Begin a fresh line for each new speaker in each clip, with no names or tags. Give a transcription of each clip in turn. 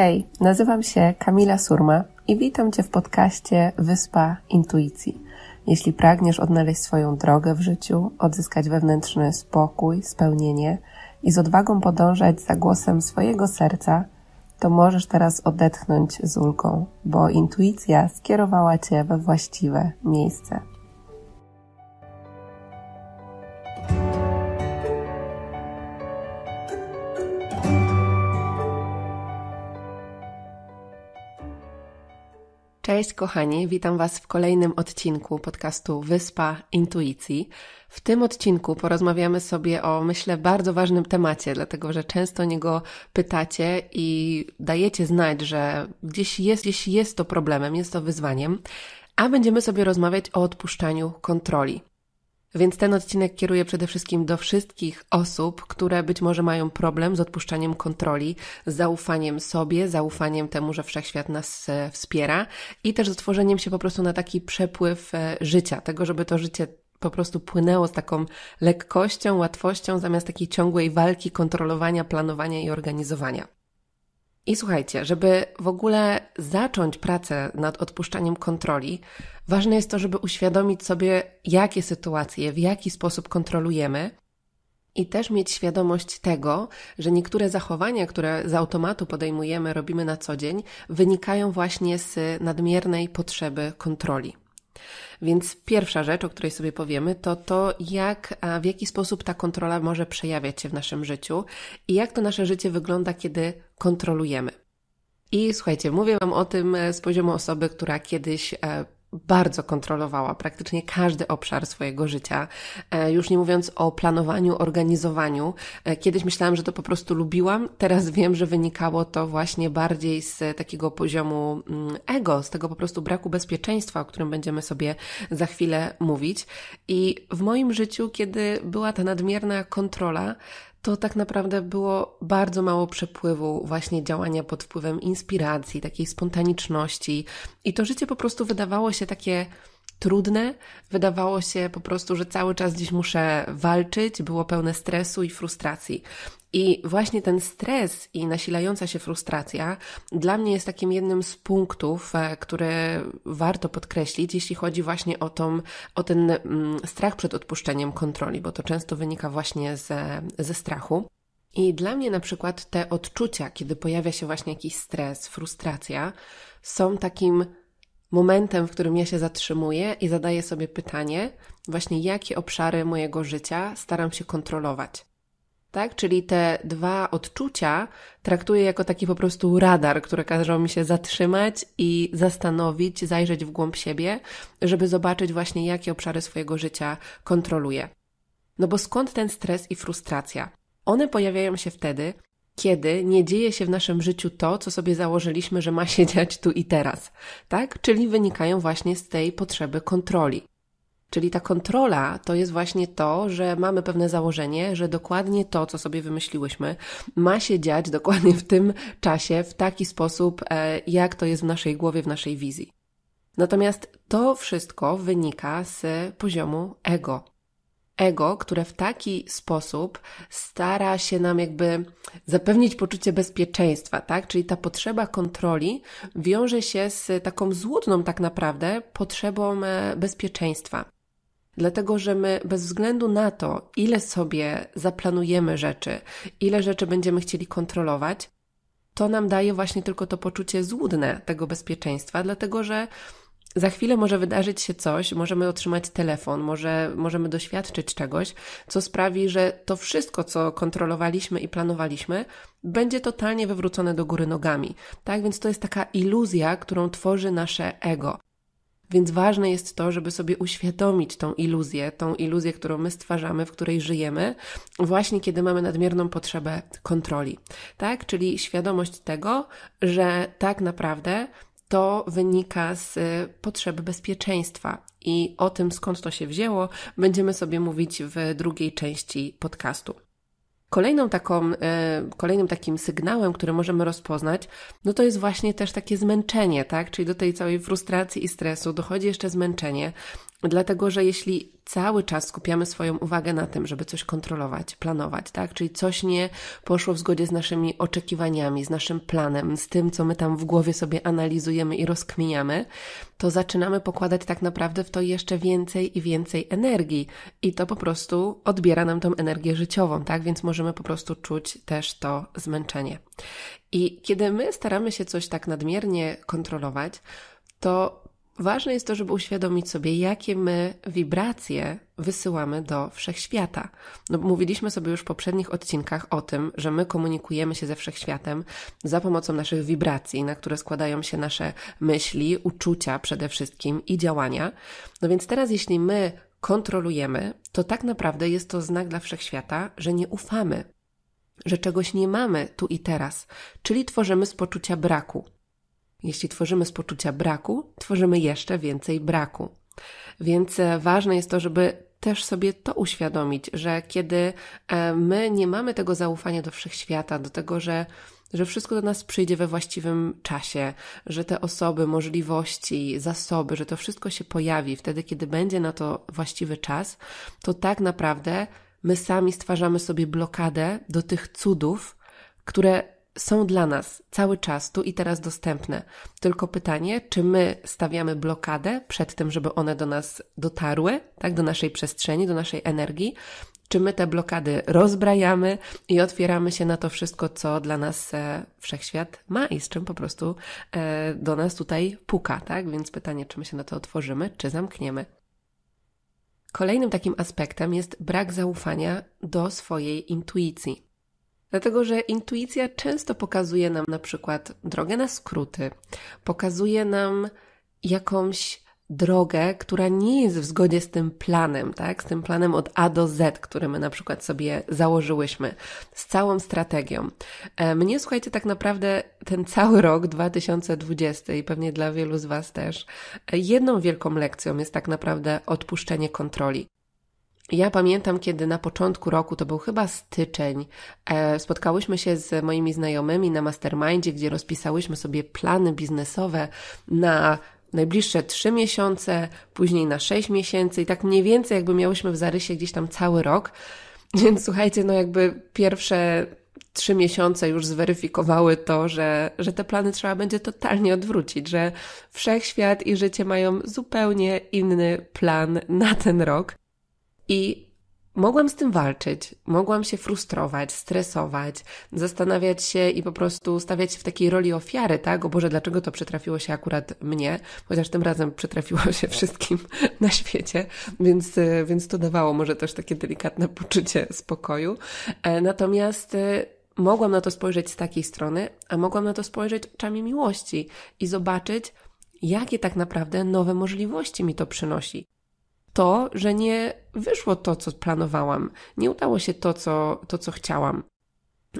Hej, nazywam się Kamila Surma i witam Cię w podcaście Wyspa Intuicji. Jeśli pragniesz odnaleźć swoją drogę w życiu, odzyskać wewnętrzny spokój, spełnienie i z odwagą podążać za głosem swojego serca, to możesz teraz odetchnąć z ulgą, bo intuicja skierowała Cię we właściwe miejsce. Cześć kochani, witam Was w kolejnym odcinku podcastu Wyspa Intuicji. W tym odcinku porozmawiamy sobie o, myślę, bardzo ważnym temacie, dlatego że często o niego pytacie i dajecie znać, że gdzieś jest, gdzieś jest to problemem, jest to wyzwaniem, a będziemy sobie rozmawiać o odpuszczaniu kontroli. Więc ten odcinek kieruję przede wszystkim do wszystkich osób, które być może mają problem z odpuszczaniem kontroli, z zaufaniem sobie, zaufaniem temu, że wszechświat nas e, wspiera i też z otworzeniem się po prostu na taki przepływ e, życia, tego, żeby to życie po prostu płynęło z taką lekkością, łatwością, zamiast takiej ciągłej walki, kontrolowania, planowania i organizowania. I słuchajcie, żeby w ogóle zacząć pracę nad odpuszczaniem kontroli, ważne jest to, żeby uświadomić sobie, jakie sytuacje, w jaki sposób kontrolujemy, i też mieć świadomość tego, że niektóre zachowania, które z automatu podejmujemy, robimy na co dzień, wynikają właśnie z nadmiernej potrzeby kontroli. Więc pierwsza rzecz, o której sobie powiemy, to to, jak, w jaki sposób ta kontrola może przejawiać się w naszym życiu i jak to nasze życie wygląda, kiedy kontrolujemy. I słuchajcie, mówię Wam o tym z poziomu osoby, która kiedyś e, bardzo kontrolowała praktycznie każdy obszar swojego życia. E, już nie mówiąc o planowaniu, organizowaniu. E, kiedyś myślałam, że to po prostu lubiłam, teraz wiem, że wynikało to właśnie bardziej z takiego poziomu mm, ego, z tego po prostu braku bezpieczeństwa, o którym będziemy sobie za chwilę mówić. I w moim życiu, kiedy była ta nadmierna kontrola, to tak naprawdę było bardzo mało przepływu, właśnie działania pod wpływem inspiracji, takiej spontaniczności. I to życie po prostu wydawało się takie trudne. Wydawało się po prostu, że cały czas gdzieś muszę walczyć, było pełne stresu i frustracji. I właśnie ten stres i nasilająca się frustracja dla mnie jest takim jednym z punktów, e, który warto podkreślić, jeśli chodzi właśnie o, tą, o ten mm, strach przed odpuszczeniem kontroli, bo to często wynika właśnie ze, ze strachu. I dla mnie na przykład te odczucia, kiedy pojawia się właśnie jakiś stres, frustracja, są takim momentem, w którym ja się zatrzymuję i zadaję sobie pytanie, właśnie jakie obszary mojego życia staram się kontrolować. Tak? Czyli te dwa odczucia traktuję jako taki po prostu radar, który każe mi się zatrzymać i zastanowić, zajrzeć w głąb siebie, żeby zobaczyć właśnie, jakie obszary swojego życia kontroluję. No bo skąd ten stres i frustracja? One pojawiają się wtedy, kiedy nie dzieje się w naszym życiu to, co sobie założyliśmy, że ma się dziać tu i teraz, tak? Czyli wynikają właśnie z tej potrzeby kontroli. Czyli ta kontrola to jest właśnie to, że mamy pewne założenie, że dokładnie to, co sobie wymyśliłyśmy, ma się dziać dokładnie w tym czasie, w taki sposób, e, jak to jest w naszej głowie, w naszej wizji. Natomiast to wszystko wynika z poziomu ego, ego, które w taki sposób stara się nam jakby zapewnić poczucie bezpieczeństwa, tak? Czyli ta potrzeba kontroli wiąże się z taką złudną tak naprawdę potrzebą e, bezpieczeństwa. Dlatego, że my bez względu na to, ile sobie zaplanujemy rzeczy, ile rzeczy będziemy chcieli kontrolować, to nam daje właśnie tylko to poczucie złudne tego bezpieczeństwa, dlatego że za chwilę może wydarzyć się coś, możemy otrzymać telefon, może, możemy doświadczyć czegoś, co sprawi, że to wszystko, co kontrolowaliśmy i planowaliśmy, będzie totalnie wywrócone do góry nogami. Tak więc to jest taka iluzja, którą tworzy nasze ego. Więc ważne jest to, żeby sobie uświadomić tą iluzję, tą iluzję, którą my stwarzamy, w której żyjemy, właśnie kiedy mamy nadmierną potrzebę kontroli. Tak? Czyli świadomość tego, że tak naprawdę to wynika z y, potrzeby bezpieczeństwa. I o tym, skąd to się wzięło, będziemy sobie mówić w drugiej części podcastu. Kolejną taką, y, kolejnym takim sygnałem, który możemy rozpoznać, no to jest właśnie też takie zmęczenie, tak? Czyli do tej całej frustracji i stresu dochodzi jeszcze zmęczenie, Dlatego, że jeśli cały czas skupiamy swoją uwagę na tym, żeby coś kontrolować, planować, tak? Czyli coś nie poszło w zgodzie z naszymi oczekiwaniami, z naszym planem, z tym, co my tam w głowie sobie analizujemy i rozkminiamy, to zaczynamy pokładać tak naprawdę w to jeszcze więcej i więcej energii. I to po prostu odbiera nam tą energię życiową, tak? Więc możemy po prostu czuć też to zmęczenie. I kiedy my staramy się coś tak nadmiernie kontrolować, to Ważne jest to, żeby uświadomić sobie, jakie my wibracje wysyłamy do wszechświata. No, mówiliśmy sobie już w poprzednich odcinkach o tym, że my komunikujemy się ze wszechświatem za pomocą naszych wibracji, na które składają się nasze myśli, uczucia przede wszystkim i działania. No więc teraz, jeśli my kontrolujemy, to tak naprawdę jest to znak dla wszechświata, że nie ufamy, że czegoś nie mamy tu i teraz, czyli tworzymy z poczucia braku. Jeśli tworzymy z poczucia braku, tworzymy jeszcze więcej braku. Więc e, ważne jest to, żeby też sobie to uświadomić, że kiedy e, my nie mamy tego zaufania do wszechświata, do tego, że że wszystko do nas przyjdzie we właściwym czasie, że te osoby, możliwości, zasoby, że to wszystko się pojawi wtedy, kiedy będzie na to właściwy czas, to tak naprawdę my sami stwarzamy sobie blokadę do tych cudów, które są dla nas cały czas tu i teraz dostępne. Tylko pytanie, czy my stawiamy blokadę przed tym, żeby one do nas dotarły, tak, do naszej przestrzeni, do naszej energii, czy my te blokady rozbrajamy i otwieramy się na to wszystko, co dla nas e, wszechświat ma i z czym po prostu e, do nas tutaj puka, tak? Więc pytanie, czy my się na to otworzymy, czy zamkniemy. Kolejnym takim aspektem jest brak zaufania do swojej intuicji. Dlatego, że intuicja często pokazuje nam na przykład drogę na skróty, pokazuje nam jakąś drogę, która nie jest w zgodzie z tym planem, tak? Z tym planem od A do Z, który my na przykład sobie założyłyśmy, z całą strategią. E, mnie, słuchajcie, tak naprawdę ten cały rok 2020 i pewnie dla wielu z Was też, e, jedną wielką lekcją jest tak naprawdę odpuszczenie kontroli. Ja pamiętam, kiedy na początku roku, to był chyba styczeń, e, spotkałyśmy się z moimi znajomymi na mastermindzie, gdzie rozpisałyśmy sobie plany biznesowe na najbliższe 3 miesiące, później na 6 miesięcy i tak mniej więcej jakby miałyśmy w zarysie gdzieś tam cały rok. Więc słuchajcie, no jakby pierwsze trzy miesiące już zweryfikowały to, że, że te plany trzeba będzie totalnie odwrócić, że wszechświat i życie mają zupełnie inny plan na ten rok. I mogłam z tym walczyć, mogłam się frustrować, stresować, zastanawiać się i po prostu stawiać się w takiej roli ofiary, tak? O Boże, dlaczego to przytrafiło się akurat mnie? Chociaż tym razem przytrafiło się wszystkim na świecie, więc, y, więc to dawało może też takie delikatne poczucie spokoju. E, natomiast y, mogłam na to spojrzeć z takiej strony, a mogłam na to spojrzeć oczami miłości i zobaczyć, jakie tak naprawdę nowe możliwości mi to przynosi to, że nie wyszło to, co planowałam, nie udało się to, co, to, co chciałam.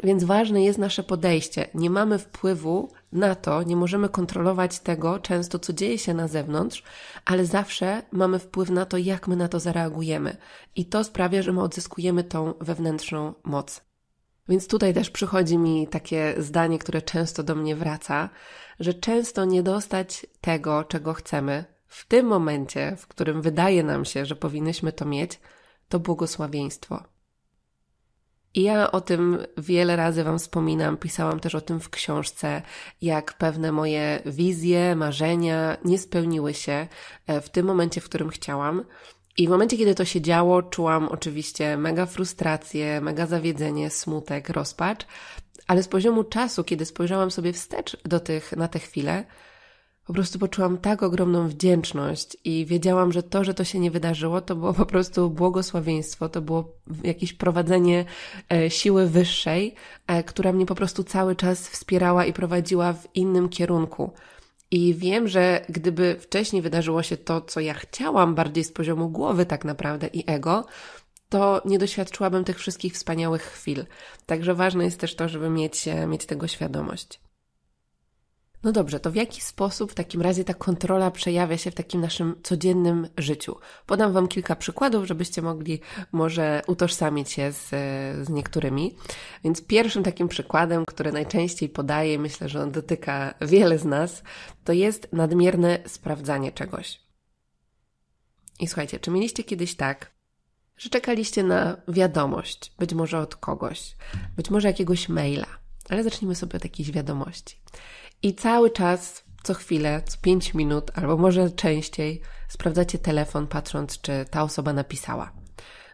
Więc ważne jest nasze podejście. Nie mamy wpływu na to, nie możemy kontrolować tego często, co dzieje się na zewnątrz, ale zawsze mamy wpływ na to, jak my na to zareagujemy. I to sprawia, że my odzyskujemy tą wewnętrzną moc. Więc tutaj też przychodzi mi takie zdanie, które często do mnie wraca, że często nie dostać tego, czego chcemy, w tym momencie, w którym wydaje nam się, że powinnyśmy to mieć, to błogosławieństwo. I ja o tym wiele razy Wam wspominam, pisałam też o tym w książce, jak pewne moje wizje, marzenia nie spełniły się e, w tym momencie, w którym chciałam. I w momencie, kiedy to się działo, czułam oczywiście mega frustrację, mega zawiedzenie, smutek, rozpacz, ale z poziomu czasu, kiedy spojrzałam sobie wstecz do tych, na te chwile, po prostu poczułam tak ogromną wdzięczność i wiedziałam, że to, że to się nie wydarzyło, to było po prostu błogosławieństwo, to było jakieś prowadzenie e, siły wyższej, e, która mnie po prostu cały czas wspierała i prowadziła w innym kierunku. I wiem, że gdyby wcześniej wydarzyło się to, co ja chciałam, bardziej z poziomu głowy, tak naprawdę, i ego, to nie doświadczyłabym tych wszystkich wspaniałych chwil. Także ważne jest też to, żeby mieć, e, mieć tego świadomość. No dobrze, to w jaki sposób w takim razie ta kontrola przejawia się w takim naszym codziennym życiu? Podam Wam kilka przykładów, żebyście mogli może utożsamić się z, z niektórymi. Więc pierwszym takim przykładem, który najczęściej podaję, myślę, że on dotyka wiele z nas, to jest nadmierne sprawdzanie czegoś. I słuchajcie, czy mieliście kiedyś tak, że czekaliście na wiadomość, być może od kogoś, być może jakiegoś maila, ale zacznijmy sobie od jakiejś wiadomości. I cały czas, co chwilę, co 5 minut, albo może częściej, sprawdzacie telefon, patrząc, czy ta osoba napisała.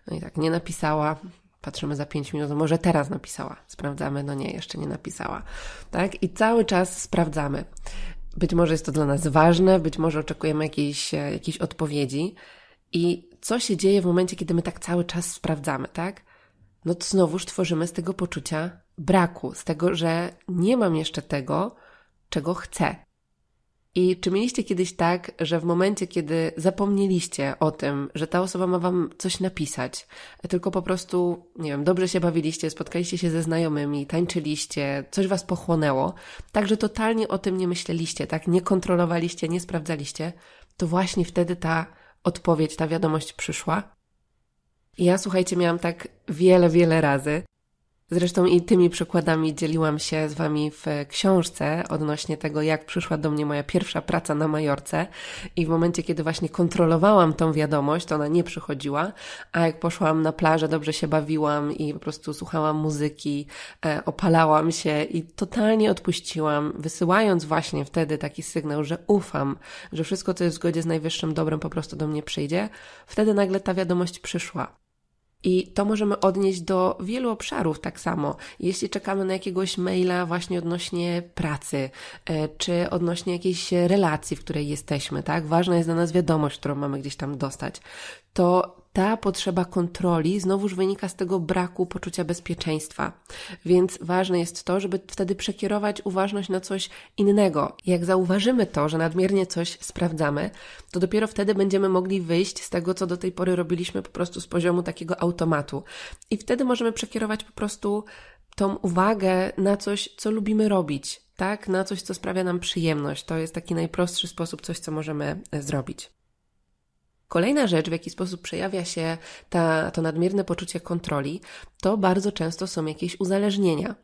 No i tak, nie napisała, patrzymy za 5 minut, no może teraz napisała, sprawdzamy, no nie, jeszcze nie napisała. Tak? I cały czas sprawdzamy. Być może jest to dla nas ważne, być może oczekujemy jakiejś, e, jakiejś odpowiedzi. I co się dzieje w momencie, kiedy my tak cały czas sprawdzamy, tak? No to znowuż tworzymy z tego poczucia braku, z tego, że nie mam jeszcze tego, czego chce. I czy mieliście kiedyś tak, że w momencie, kiedy zapomnieliście o tym, że ta osoba ma wam coś napisać, tylko po prostu, nie wiem, dobrze się bawiliście, spotkaliście się ze znajomymi, tańczyliście, coś was pochłonęło, tak, że totalnie o tym nie myśleliście, tak, nie kontrolowaliście, nie sprawdzaliście, to właśnie wtedy ta odpowiedź, ta wiadomość przyszła? I ja, słuchajcie, miałam tak wiele, wiele razy. Zresztą i tymi przykładami dzieliłam się z Wami w książce odnośnie tego, jak przyszła do mnie moja pierwsza praca na Majorce i w momencie, kiedy właśnie kontrolowałam tą wiadomość, to ona nie przychodziła, a jak poszłam na plażę, dobrze się bawiłam i po prostu słuchałam muzyki, e, opalałam się i totalnie odpuściłam, wysyłając właśnie wtedy taki sygnał, że ufam, że wszystko, co jest w zgodzie z najwyższym dobrem, po prostu do mnie przyjdzie, wtedy nagle ta wiadomość przyszła. I to możemy odnieść do wielu obszarów tak samo. Jeśli czekamy na jakiegoś maila właśnie odnośnie pracy, e, czy odnośnie jakiejś relacji, w której jesteśmy, tak? Ważna jest dla nas wiadomość, którą mamy gdzieś tam dostać. To ta potrzeba kontroli znowuż wynika z tego braku poczucia bezpieczeństwa. Więc ważne jest to, żeby wtedy przekierować uważność na coś innego. Jak zauważymy to, że nadmiernie coś sprawdzamy, to dopiero wtedy będziemy mogli wyjść z tego, co do tej pory robiliśmy po prostu z poziomu takiego automatu. I wtedy możemy przekierować po prostu tą uwagę na coś, co lubimy robić, tak? Na coś, co sprawia nam przyjemność. To jest taki najprostszy sposób, coś, co możemy e, zrobić. Kolejna rzecz, w jaki sposób przejawia się ta, to nadmierne poczucie kontroli, to bardzo często są jakieś uzależnienia.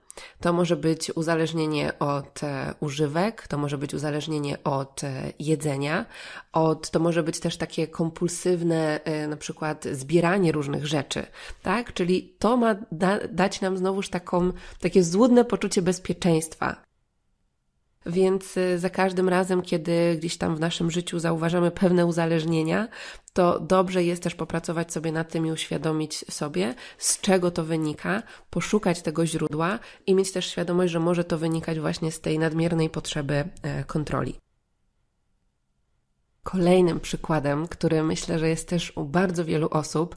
To może być uzależnienie od e, używek, to może być uzależnienie od e, jedzenia, od, to może być też takie kompulsywne, e, na przykład zbieranie różnych rzeczy, tak? Czyli to ma da, dać nam znowuż taką, takie złudne poczucie bezpieczeństwa. Więc y, za każdym razem, kiedy gdzieś tam w naszym życiu zauważamy pewne uzależnienia, to dobrze jest też popracować sobie nad tym i uświadomić sobie, z czego to wynika, poszukać tego źródła i mieć też świadomość, że może to wynikać właśnie z tej nadmiernej potrzeby e, kontroli kolejnym przykładem, który myślę, że jest też u bardzo wielu osób,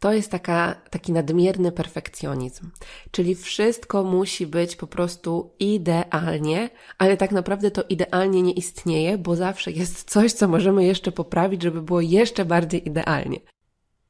to jest taka, taki nadmierny perfekcjonizm. Czyli wszystko musi być po prostu idealnie, ale tak naprawdę to idealnie nie istnieje, bo zawsze jest coś, co możemy jeszcze poprawić, żeby było jeszcze bardziej idealnie.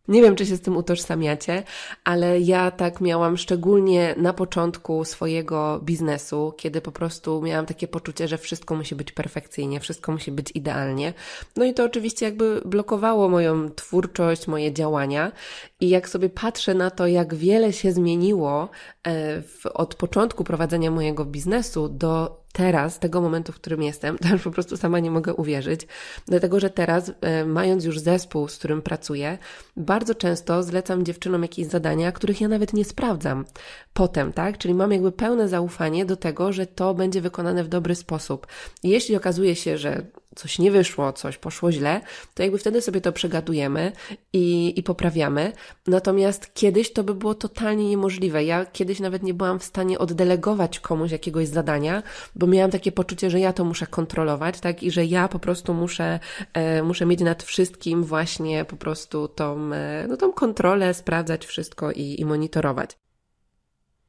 Nie wiem, czy się z tym utożsamiacie, ale ja tak miałam szczególnie na początku swojego biznesu, kiedy po prostu miałam takie poczucie, że wszystko musi być perfekcyjnie, wszystko musi być idealnie. No i to oczywiście jakby blokowało moją twórczość, moje działania. I jak sobie patrzę na to, jak wiele się zmieniło e, od początku prowadzenia mojego biznesu do teraz, tego momentu, w którym jestem, to już po prostu sama nie mogę uwierzyć, dlatego że teraz, y, mając już zespół, z którym pracuję, bardzo często zlecam dziewczynom jakieś zadania, których ja nawet nie sprawdzam potem, tak? Czyli mam jakby pełne zaufanie do tego, że to będzie wykonane w dobry sposób. jeśli okazuje się, że coś nie wyszło, coś poszło źle, to jakby wtedy sobie to przegadujemy i, i poprawiamy. Natomiast kiedyś to by było totalnie niemożliwe. Ja kiedyś nawet nie byłam w stanie oddelegować komuś jakiegoś zadania, bo miałam takie poczucie, że ja to muszę kontrolować, tak? I że ja po prostu muszę, e, muszę mieć nad wszystkim właśnie po prostu tą, e, no, tą kontrolę, sprawdzać wszystko i, i monitorować.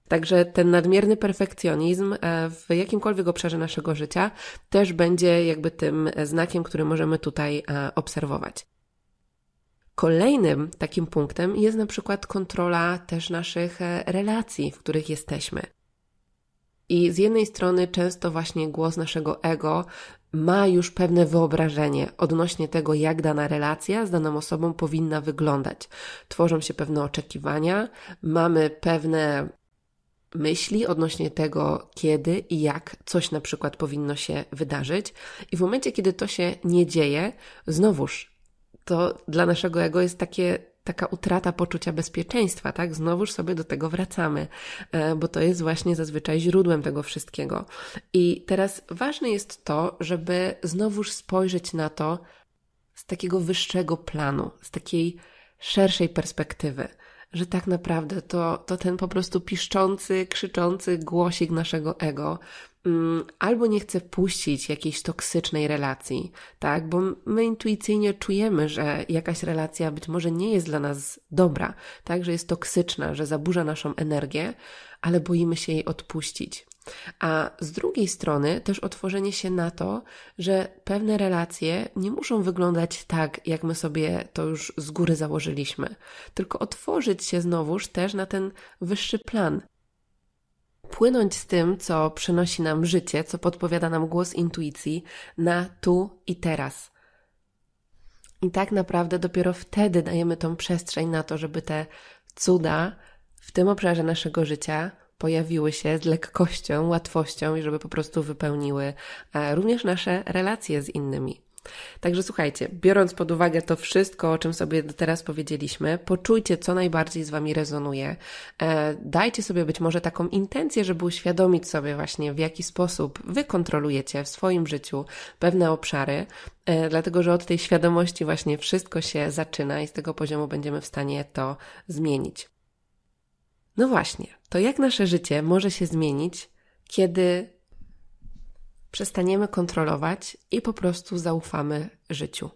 Także ten nadmierny perfekcjonizm e, w jakimkolwiek obszarze naszego życia też będzie jakby tym znakiem, który możemy tutaj e, obserwować. Kolejnym takim punktem jest na przykład kontrola też naszych e, relacji, w których jesteśmy. I z jednej strony często właśnie głos naszego ego ma już pewne wyobrażenie odnośnie tego, jak dana relacja z daną osobą powinna wyglądać. Tworzą się pewne oczekiwania, mamy pewne myśli odnośnie tego, kiedy i jak coś na przykład powinno się wydarzyć. I w momencie, kiedy to się nie dzieje, znowuż to dla naszego ego jest takie taka utrata poczucia bezpieczeństwa, tak? Znowuż sobie do tego wracamy, e, bo to jest właśnie zazwyczaj źródłem tego wszystkiego. I teraz ważne jest to, żeby znowuż spojrzeć na to z takiego wyższego planu, z takiej szerszej perspektywy że tak naprawdę to, to ten po prostu piszczący, krzyczący głosik naszego ego, mm, albo nie chce puścić jakiejś toksycznej relacji, tak? Bo my intuicyjnie czujemy, że jakaś relacja być może nie jest dla nas dobra, tak? Że jest toksyczna, że zaburza naszą energię, ale boimy się jej odpuścić. A z drugiej strony też otworzenie się na to, że pewne relacje nie muszą wyglądać tak, jak my sobie to już z góry założyliśmy, tylko otworzyć się znowuż też na ten wyższy plan, płynąć z tym, co przynosi nam życie, co podpowiada nam głos intuicji, na tu i teraz. I tak naprawdę dopiero wtedy dajemy tą przestrzeń na to, żeby te cuda w tym obszarze naszego życia pojawiły się z lekkością, łatwością i żeby po prostu wypełniły e, również nasze relacje z innymi. Także słuchajcie, biorąc pod uwagę to wszystko, o czym sobie teraz powiedzieliśmy, poczujcie, co najbardziej z Wami rezonuje. E, dajcie sobie być może taką intencję, żeby uświadomić sobie właśnie, w jaki sposób Wy kontrolujecie w swoim życiu pewne obszary, e, dlatego że od tej świadomości właśnie wszystko się zaczyna i z tego poziomu będziemy w stanie to zmienić. No właśnie, to jak nasze życie może się zmienić, kiedy przestaniemy kontrolować i po prostu zaufamy życiu.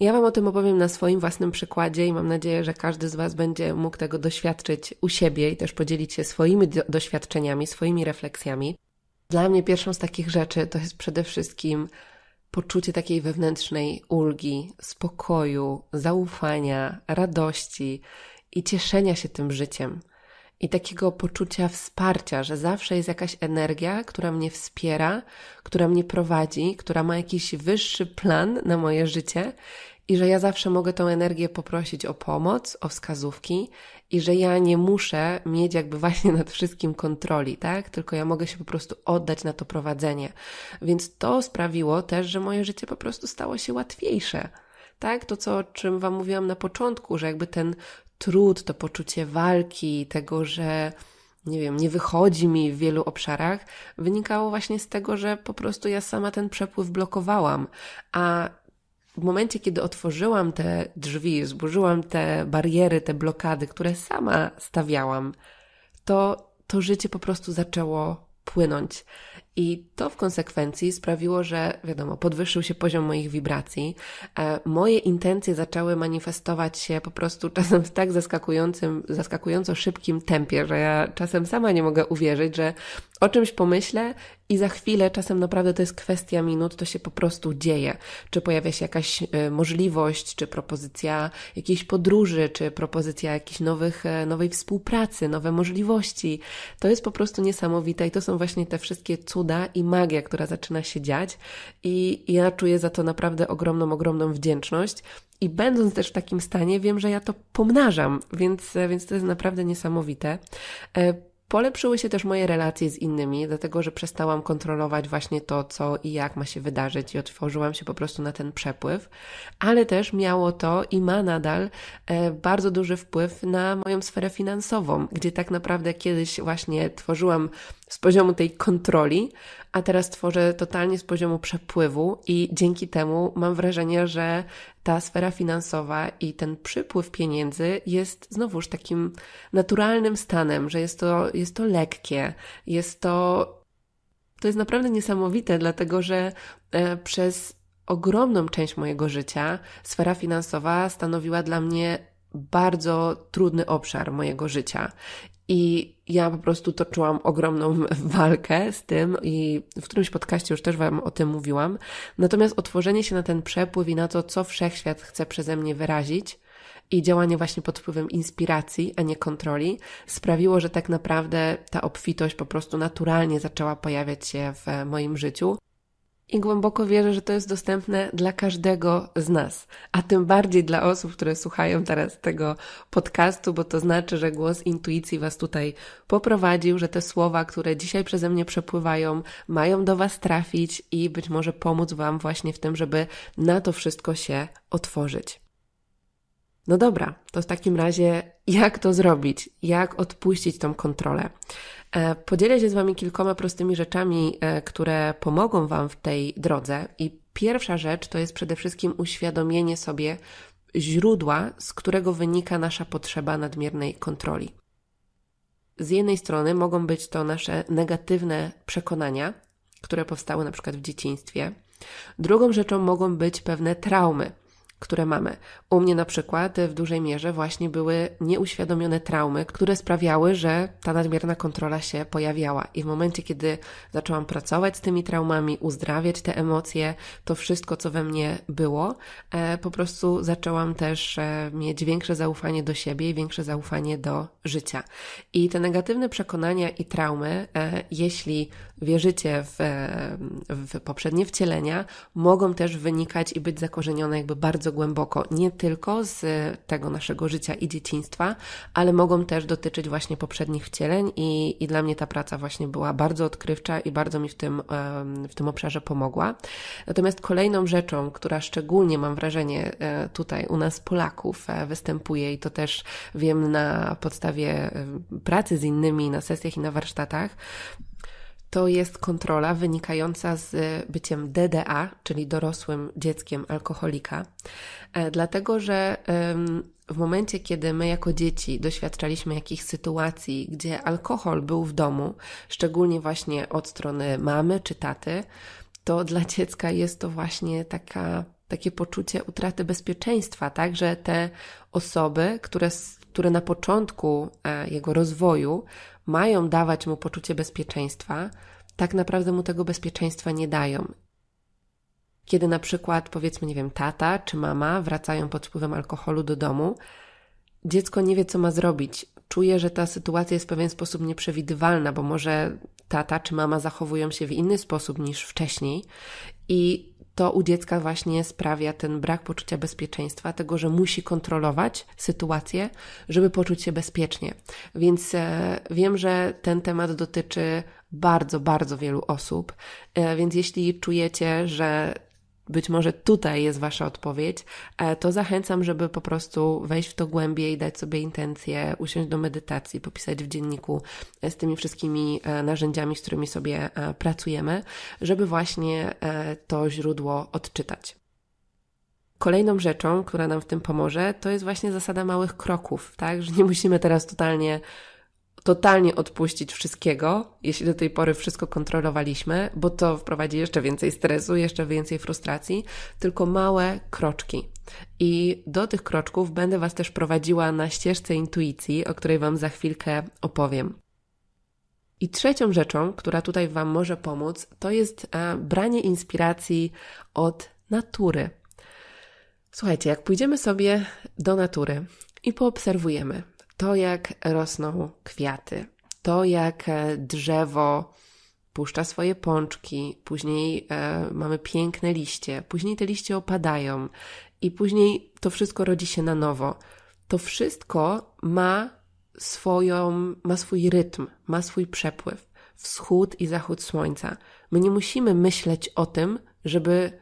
Ja Wam o tym opowiem na swoim własnym przykładzie i mam nadzieję, że każdy z Was będzie mógł tego doświadczyć u siebie i też podzielić się swoimi doświadczeniami, swoimi refleksjami. Dla mnie pierwszą z takich rzeczy to jest przede wszystkim poczucie takiej wewnętrznej ulgi, spokoju, zaufania, radości i cieszenia się tym życiem i takiego poczucia wsparcia, że zawsze jest jakaś energia, która mnie wspiera, która mnie prowadzi, która ma jakiś wyższy plan na moje życie i że ja zawsze mogę tą energię poprosić o pomoc, o wskazówki i że ja nie muszę mieć jakby właśnie nad wszystkim kontroli, tak? Tylko ja mogę się po prostu oddać na to prowadzenie. Więc to sprawiło też, że moje życie po prostu stało się łatwiejsze tak? To, co, o czym Wam mówiłam na początku, że jakby ten trud, to poczucie walki, tego, że nie wiem, nie wychodzi mi w wielu obszarach, wynikało właśnie z tego, że po prostu ja sama ten przepływ blokowałam, a w momencie, kiedy otworzyłam te drzwi, zburzyłam te bariery, te blokady, które sama stawiałam, to to życie po prostu zaczęło płynąć. I to w konsekwencji sprawiło, że wiadomo, podwyższył się poziom moich wibracji. E, moje intencje zaczęły manifestować się po prostu czasem w tak zaskakującym, zaskakująco szybkim tempie, że ja czasem sama nie mogę uwierzyć, że o czymś pomyślę i za chwilę, czasem naprawdę to jest kwestia minut, to się po prostu dzieje. Czy pojawia się jakaś e, możliwość, czy propozycja jakiejś podróży, czy propozycja jakiejś nowych, e, nowej współpracy, nowe możliwości. To jest po prostu niesamowite i to są właśnie te wszystkie cuda, cuda i magia, która zaczyna się dziać. I ja czuję za to naprawdę ogromną, ogromną wdzięczność. I będąc też w takim stanie, wiem, że ja to pomnażam, więc, e, więc to jest naprawdę niesamowite. E, polepszyły się też moje relacje z innymi, dlatego że przestałam kontrolować właśnie to, co i jak ma się wydarzyć, i otworzyłam się po prostu na ten przepływ, ale też miało to i ma nadal e, bardzo duży wpływ na moją sferę finansową, gdzie tak naprawdę kiedyś właśnie tworzyłam z poziomu tej kontroli, a teraz tworzę totalnie z poziomu przepływu i dzięki temu mam wrażenie, że ta sfera finansowa i ten przypływ pieniędzy jest znowuż takim naturalnym stanem, że jest to, jest to lekkie, jest to. To jest naprawdę niesamowite, dlatego że e, przez ogromną część mojego życia sfera finansowa stanowiła dla mnie bardzo trudny obszar mojego życia i ja po prostu toczyłam ogromną walkę z tym i w którymś podcaście już też Wam o tym mówiłam. Natomiast otworzenie się na ten przepływ i na to, co wszechświat chce przeze mnie wyrazić, i działanie właśnie pod wpływem inspiracji, a nie kontroli, sprawiło, że tak naprawdę ta obfitość po prostu naturalnie zaczęła pojawiać się w moim życiu i głęboko wierzę, że to jest dostępne dla każdego z nas, a tym bardziej dla osób, które słuchają teraz tego podcastu, bo to znaczy, że głos intuicji Was tutaj poprowadził, że te słowa, które dzisiaj przeze mnie przepływają, mają do Was trafić i być może pomóc Wam właśnie w tym, żeby na to wszystko się otworzyć. No dobra, to w takim razie jak to zrobić? Jak odpuścić tą kontrolę? E, podzielę się z Wami kilkoma prostymi rzeczami, e, które pomogą Wam w tej drodze. I pierwsza rzecz to jest przede wszystkim uświadomienie sobie źródła, z którego wynika nasza potrzeba nadmiernej kontroli. Z jednej strony mogą być to nasze negatywne przekonania, które powstały na przykład w dzieciństwie. Drugą rzeczą mogą być pewne traumy, które mamy. U mnie na przykład w dużej mierze właśnie były nieuświadomione traumy, które sprawiały, że ta nadmierna kontrola się pojawiała. I w momencie, kiedy zaczęłam pracować z tymi traumami, uzdrawiać te emocje, to wszystko, co we mnie było, e, po prostu zaczęłam też e, mieć większe zaufanie do siebie i większe zaufanie do życia. I te negatywne przekonania i traumy, e, jeśli wierzycie w, e, w poprzednie wcielenia, mogą też wynikać i być zakorzenione jakby bardzo głęboko, nie tylko z tego naszego życia i dzieciństwa, ale mogą też dotyczyć właśnie poprzednich wcieleń i, i dla mnie ta praca właśnie była bardzo odkrywcza i bardzo mi w tym, w tym obszarze pomogła. Natomiast kolejną rzeczą, która szczególnie mam wrażenie e, tutaj u nas Polaków e, występuje i to też wiem na podstawie pracy z innymi na sesjach i na warsztatach, to jest kontrola wynikająca z byciem DDA, czyli dorosłym dzieckiem alkoholika, e, dlatego że w momencie, kiedy my jako dzieci doświadczaliśmy jakichś sytuacji, gdzie alkohol był w domu, szczególnie właśnie od strony mamy czy taty, to dla dziecka jest to właśnie taka, takie poczucie utraty bezpieczeństwa, tak, że te osoby, które, które na początku e, jego rozwoju mają dawać mu poczucie bezpieczeństwa, tak naprawdę mu tego bezpieczeństwa nie dają. Kiedy na przykład, powiedzmy, nie wiem, tata czy mama wracają pod wpływem alkoholu do domu, dziecko nie wie, co ma zrobić. Czuje, że ta sytuacja jest w pewien sposób nieprzewidywalna, bo może tata czy mama zachowują się w inny sposób niż wcześniej i to u dziecka właśnie sprawia ten brak poczucia bezpieczeństwa, tego, że musi kontrolować sytuację, żeby poczuć się bezpiecznie. Więc e, wiem, że ten temat dotyczy bardzo, bardzo wielu osób, e, więc jeśli czujecie, że być może tutaj jest Wasza odpowiedź, e, to zachęcam, żeby po prostu wejść w to głębiej, dać sobie intencje, usiąść do medytacji, popisać w dzienniku e, z tymi wszystkimi e, narzędziami, z którymi sobie pracujemy, żeby właśnie to źródło odczytać. Kolejną rzeczą, która nam w tym pomoże, to jest właśnie zasada małych kroków, tak? Że nie musimy teraz totalnie totalnie odpuścić wszystkiego, jeśli do tej pory wszystko kontrolowaliśmy, bo to wprowadzi jeszcze więcej stresu, jeszcze więcej frustracji, tylko małe kroczki. I do tych kroczków będę Was też prowadziła na ścieżce intuicji, o której Wam za chwilkę opowiem. I trzecią rzeczą, która tutaj Wam może pomóc, to jest e, branie inspiracji od natury. Słuchajcie, jak pójdziemy sobie do natury i poobserwujemy, to, jak rosną kwiaty, to, jak e, drzewo puszcza swoje pączki, później e, mamy piękne liście, później te liście opadają i później to wszystko rodzi się na nowo. To wszystko ma swoją, ma swój rytm, ma swój przepływ. Wschód i zachód słońca. My nie musimy myśleć o tym, żeby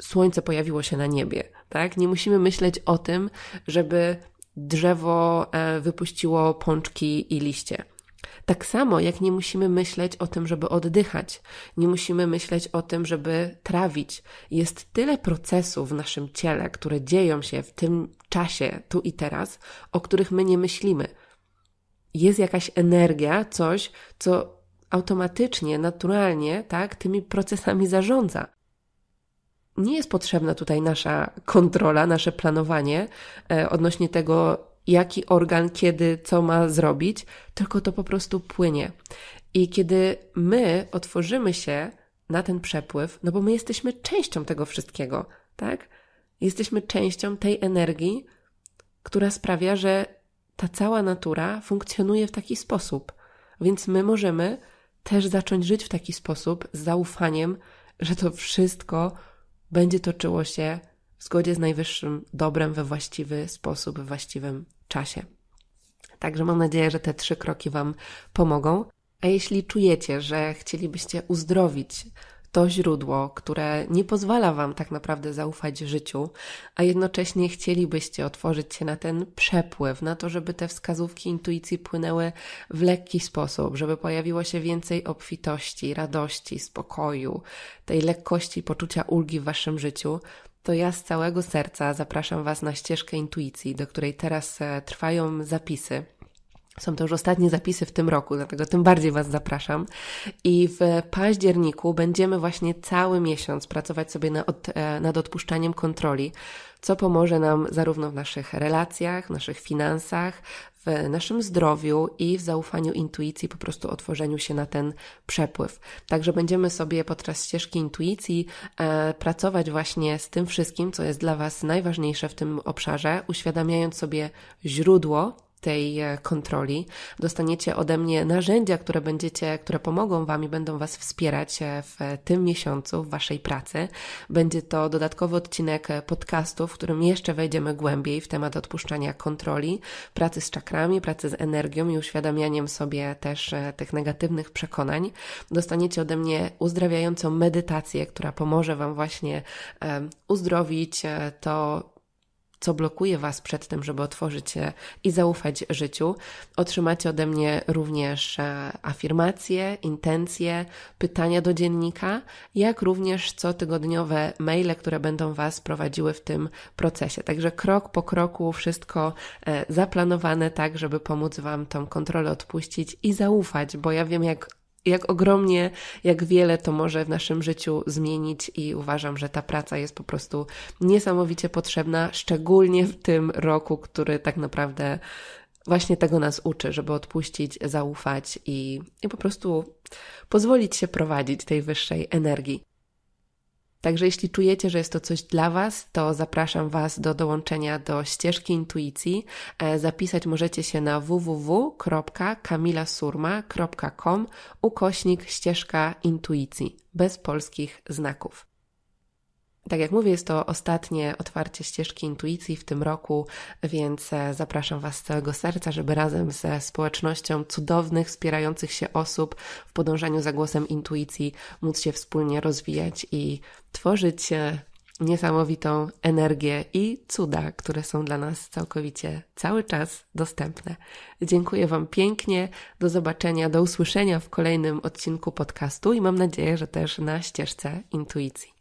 słońce pojawiło się na niebie, tak? Nie musimy myśleć o tym, żeby drzewo e, wypuściło pączki i liście. Tak samo jak nie musimy myśleć o tym, żeby oddychać, nie musimy myśleć o tym, żeby trawić. Jest tyle procesów w naszym ciele, które dzieją się w tym czasie, tu i teraz, o których my nie myślimy. Jest jakaś energia, coś, co automatycznie, naturalnie, tak, tymi procesami zarządza nie jest potrzebna tutaj nasza kontrola, nasze planowanie e, odnośnie tego, jaki organ kiedy co ma zrobić, tylko to po prostu płynie. I kiedy my otworzymy się na ten przepływ, no bo my jesteśmy częścią tego wszystkiego, tak? Jesteśmy częścią tej energii, która sprawia, że ta cała natura funkcjonuje w taki sposób. Więc my możemy też zacząć żyć w taki sposób z zaufaniem, że to wszystko będzie toczyło się w zgodzie z najwyższym dobrem we właściwy sposób, we właściwym czasie. Także mam nadzieję, że te trzy kroki Wam pomogą. A jeśli czujecie, że chcielibyście uzdrowić to źródło, które nie pozwala Wam tak naprawdę zaufać życiu, a jednocześnie chcielibyście otworzyć się na ten przepływ, na to, żeby te wskazówki intuicji płynęły w lekki sposób, żeby pojawiło się więcej obfitości, radości, spokoju, tej lekkości poczucia ulgi w Waszym życiu, to ja z całego serca zapraszam Was na ścieżkę intuicji, do której teraz e, trwają zapisy. Są to już ostatnie zapisy w tym roku, dlatego tym bardziej Was zapraszam. I w październiku będziemy właśnie cały miesiąc pracować sobie na od, e, nad odpuszczaniem kontroli, co pomoże nam zarówno w naszych relacjach, w naszych finansach, w naszym zdrowiu i w zaufaniu intuicji, po prostu otworzeniu się na ten przepływ. Także będziemy sobie podczas ścieżki intuicji e, pracować właśnie z tym wszystkim, co jest dla Was najważniejsze w tym obszarze, uświadamiając sobie źródło tej e, kontroli. Dostaniecie ode mnie narzędzia, które będziecie, które pomogą Wam i będą Was wspierać e, w tym miesiącu, w Waszej pracy. Będzie to dodatkowy odcinek e, podcastu, w którym jeszcze wejdziemy głębiej w temat odpuszczania kontroli, pracy z czakrami, pracy z energią i uświadamianiem sobie też tych negatywnych przekonań. Dostaniecie ode mnie uzdrawiającą medytację, która pomoże Wam właśnie uzdrowić to co blokuje Was przed tym, żeby otworzyć się i zaufać życiu. Otrzymacie ode mnie również e, afirmacje, intencje, pytania do dziennika, jak również cotygodniowe maile, które będą Was prowadziły w tym procesie. Także krok po kroku wszystko e, zaplanowane tak, żeby pomóc Wam tą kontrolę odpuścić i zaufać, bo ja wiem, jak jak ogromnie, jak wiele to może w naszym życiu zmienić, i uważam, że ta praca jest po prostu niesamowicie potrzebna, szczególnie w tym roku, który tak naprawdę właśnie tego nas uczy, żeby odpuścić, zaufać i, i po prostu pozwolić się prowadzić tej wyższej energii. Także jeśli czujecie, że jest to coś dla Was, to zapraszam Was do dołączenia do ścieżki intuicji. E, zapisać możecie się na www.kamilasurma.com ukośnik ścieżka intuicji bez polskich znaków. Tak jak mówię, jest to ostatnie otwarcie ścieżki intuicji w tym roku, więc e, zapraszam Was z całego serca, żeby razem ze społecznością cudownych, wspierających się osób w podążaniu za głosem intuicji móc się wspólnie rozwijać i tworzyć e, niesamowitą energię i cuda, które są dla nas całkowicie cały czas dostępne. Dziękuję Wam pięknie, do zobaczenia, do usłyszenia w kolejnym odcinku podcastu i mam nadzieję, że też na ścieżce intuicji.